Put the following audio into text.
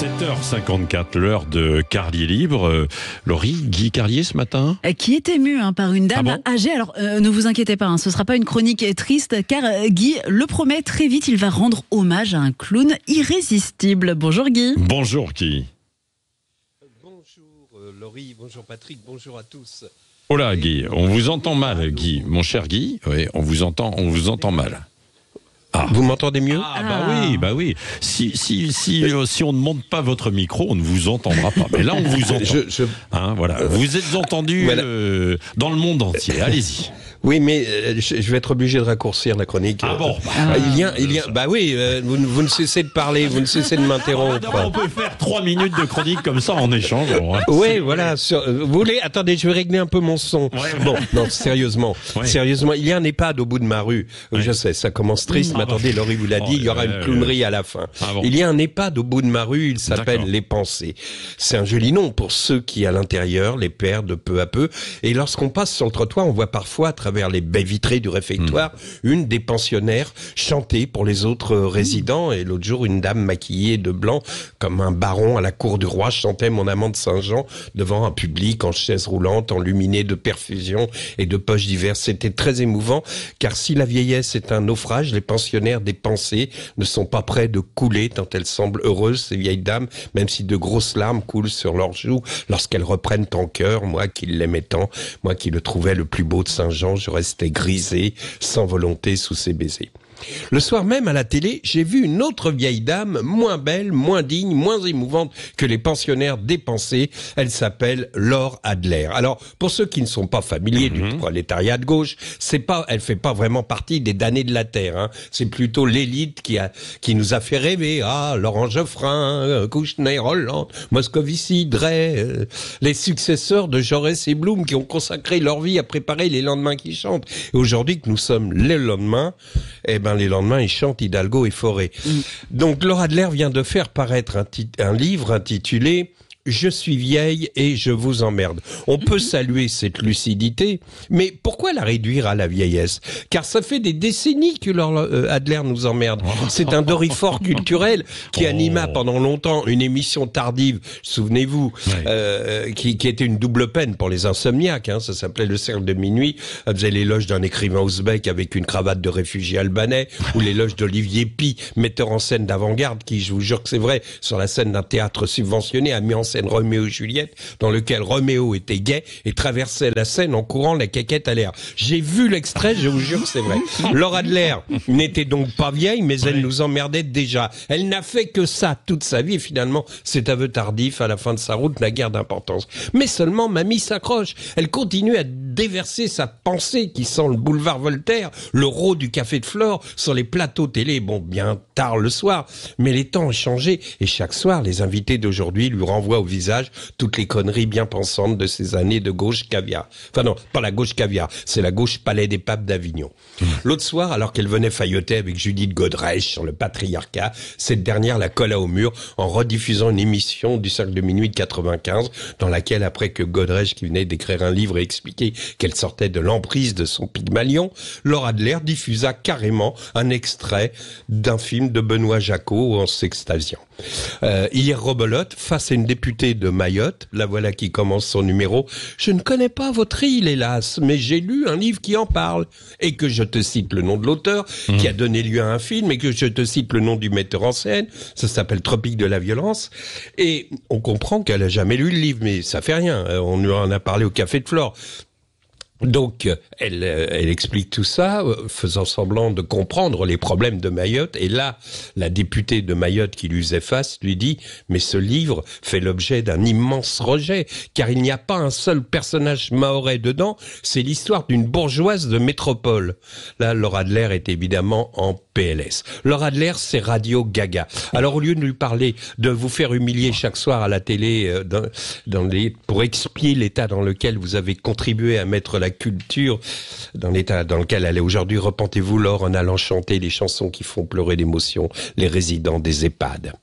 7h54, l'heure de Carlier Libre. Euh, Laurie, Guy Carlier ce matin euh, Qui est ému hein, par une dame ah âgée. Alors, euh, ne vous inquiétez pas, hein, ce ne sera pas une chronique triste, car Guy le promet, très vite, il va rendre hommage à un clown irrésistible. Bonjour Guy. Bonjour Guy. Bonjour Laurie, bonjour Patrick, bonjour à tous. Hola oh Guy, on vous entend mal Guy, mon cher Guy, oui, on vous entend, on vous entend mal. Ah. Vous m'entendez mieux ah, bah oui, ah. bah oui. Si, si, si, euh, si on ne monte pas votre micro, on ne vous entendra pas. Mais là, on vous entend. Hein, voilà. Vous êtes entendu euh, dans le monde entier. Allez-y. Oui, mais euh, je, vais être obligé de raccourcir la chronique. Ah bon bah, euh, Il y a, euh, il y a, bah oui, vous, ne cessez de parler, vous ne cessez de m'interrompre. Ah, on peut faire trois minutes de chronique comme ça en échange. Hein. Oui, voilà. vous voulez Attendez, je vais régler un peu mon son. Bon, non, sérieusement, sérieusement, il y a un EHPAD au bout de ma rue. Je sais, ça commence triste, ah mais bah. attendez, Laurie vous l'a oh dit, il y aura une plumerie à la fin. Ah il y a un EHPAD au bout de ma rue. Il s'appelle Les Pensées. C'est un joli nom pour ceux qui, à l'intérieur, les perdent peu à peu. Et lorsqu'on passe sur le trottoir, on voit parfois vers les baies vitrées du réfectoire, hmm. une des pensionnaires chantait pour les autres euh, résidents. Et l'autre jour, une dame maquillée de blanc, comme un baron à la cour du roi, chantait Mon amant de Saint-Jean devant un public en chaise roulante, enluminée de perfusions et de poches diverses. C'était très émouvant, car si la vieillesse est un naufrage, les pensionnaires des pensées ne sont pas prêts de couler tant elles semblent heureuses, ces vieilles dames, même si de grosses larmes coulent sur leurs joues lorsqu'elles reprennent en cœur, moi qui l'aimais tant, moi qui le trouvais le plus beau de Saint-Jean, je restais grisé, sans volonté sous ses baisers. Le soir même à la télé, j'ai vu une autre vieille dame, moins belle, moins digne, moins émouvante que les pensionnaires dépensés. Elle s'appelle Laure Adler. Alors, pour ceux qui ne sont pas familiers du mhm. prolétariat de gauche, c'est pas, elle fait pas vraiment partie des damnés de la terre. Hein. C'est plutôt l'élite qui a, qui nous a fait rêver. Ah, Laurent Geoffrin, Kouchner, Hollande, Moscovici, Drey, euh, les successeurs de Jaurès et Blum qui ont consacré leur vie à préparer les lendemains qui chantent. Et aujourd'hui que nous sommes les lendemains, eh ben ben, les lendemains, ils chantent Hidalgo et Forêt. Mm. Donc Laura Adler vient de faire paraître un livre intitulé je suis vieille et je vous emmerde. On mhm. peut saluer cette lucidité, mais pourquoi la réduire à la vieillesse Car ça fait des décennies que euh, Adler nous emmerde. C'est un dorifort culturel qui anima oh. pendant longtemps une émission tardive, souvenez-vous, euh, qui, était une double peine pour les insomniaques. Hein. ça s'appelait Le cercle de minuit. Elle faisait l'éloge d'un écrivain ouzbek avec une cravate de réfugié albanais, ou l'éloge d'Olivier Pi, metteur en scène d'avant-garde, qui, je vous jure que c'est vrai, sur la scène d'un théâtre subventionné, a mis en scène Roméo Juliette, dans lequel Roméo était gay et traversait la scène en courant la caquette à l'air. J'ai vu l'extrait, je vous jure, c'est vrai. Laura Adler n'était donc pas vieille, mais elle nous emmerdait déjà. Elle n'a fait que ça toute sa vie, et finalement, cet aveu tardif à la fin de sa route n'a guère d'importance. Mais seulement, mamie s'accroche. Elle continue à déverser sa pensée qui sent le boulevard Voltaire, le rot du café de Flore, sur les plateaux télé, bon, bien tard le soir. Mais les temps ont changé et chaque soir, les invités d'aujourd'hui lui renvoient au visage toutes les conneries bien pensantes de ces années de gauche caviar. Enfin non, pas la gauche caviar, c'est la gauche palais des papes d'Avignon. Hmm. L'autre soir, alors qu'elle venait failloter avec Judith Godrèche sur le patriarcat, cette dernière la colla au mur en rediffusant une émission du cercle de minuit 95 dans laquelle après que Godrèche qui venait d'écrire un livre et expliquer qu'elle sortait de l'emprise de son Pygmalion, Laura Adler diffusa carrément un extrait d'un film de Benoît Jacquot en s'extasiant. Euh, hier Robelotte face à une députée de Mayotte, la voilà qui commence son numéro, je ne connais pas votre île, hélas, mais j'ai lu un livre qui en parle, et que je te cite le nom de l'auteur, mmh. qui a donné lieu à un film, et que je te cite le nom du metteur en scène, ça s'appelle Tropique de la violence, et on comprend qu'elle a jamais lu le livre, mais ça fait rien, euh, on lui en a parlé au Café de Flore. Donc, euh, elle, euh, elle, explique tout ça, euh, faisant semblant de comprendre les problèmes de Mayotte. Et là, la députée de Mayotte qui lui faisait face lui dit, mais ce livre fait l'objet d'un immense rejet, car il n'y a pas un seul personnage maoré dedans, c'est l'histoire d'une bourgeoise de métropole. Là, Laura Adler est évidemment en PLS. Laura Adler, c'est Radio Gaga. Alors, au lieu de lui parler, de vous faire humilier chaque soir à la télé, pour expier l'état dans lequel vous avez contribué à mettre la culture dans l'état dans lequel elle est aujourd'hui. Repentez-vous, l'or en allant chanter les chansons qui font pleurer l'émotion les résidents des EHPAD.